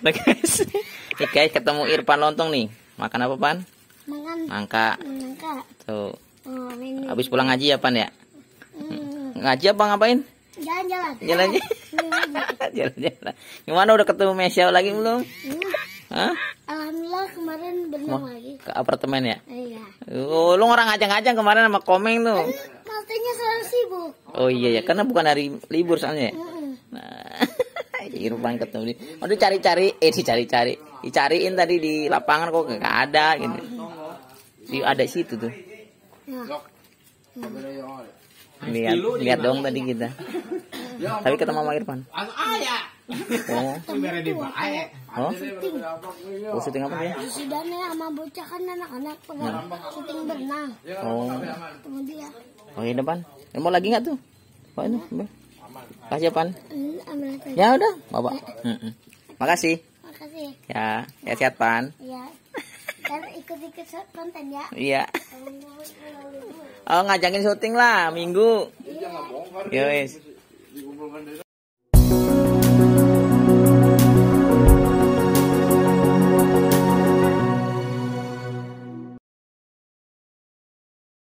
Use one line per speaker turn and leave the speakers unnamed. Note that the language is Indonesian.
Oke, guys, nih guys ketemu Irfan Lontong nih. Makan apa Pan? Makan. Mangka. Mangka. Tuh. Oh, Habis pulang ngaji ya Pan ya? Hmm. Ngaji apa ngapain? Jalan-jalan. Jalan-jalan. Jalan-jalan. Gimana udah ketemu Mesya lagi belum? Hah? Alhamdulillah kemarin berenang lagi. Ke apartemen ya? Iya. Oh, lu orang ngajang-ngajang kemarin sama Komeng tuh. Kan, katanya selalu sibuk. Oh iya ya, karena bukan hari libur soalnya ya. Nah. Irfan ketemu di aduh cari-cari eh si cari cari dicariin tadi di lapangan kok gak ada gitu di ada situ tuh nah. lihat lihat dong tadi kita ya, tapi ketemu sama Irfan anu, ah, ya. Oh. Oh. Oh, syuting apa ya? sama bocah kan anak-anak pengen syuting berenang. Oh. dia. Oh, di iya, depan. Mau lagi nggak tuh? Pak ini, Kasih apaan? Hmm, ya udah, bawa. Ya. Makasih. Makasih. Ya, ya sehat pan. Iya. Kan ikut-ikut konten ya. Iya. Oh ngajakin syuting lah minggu. Iya. Yes.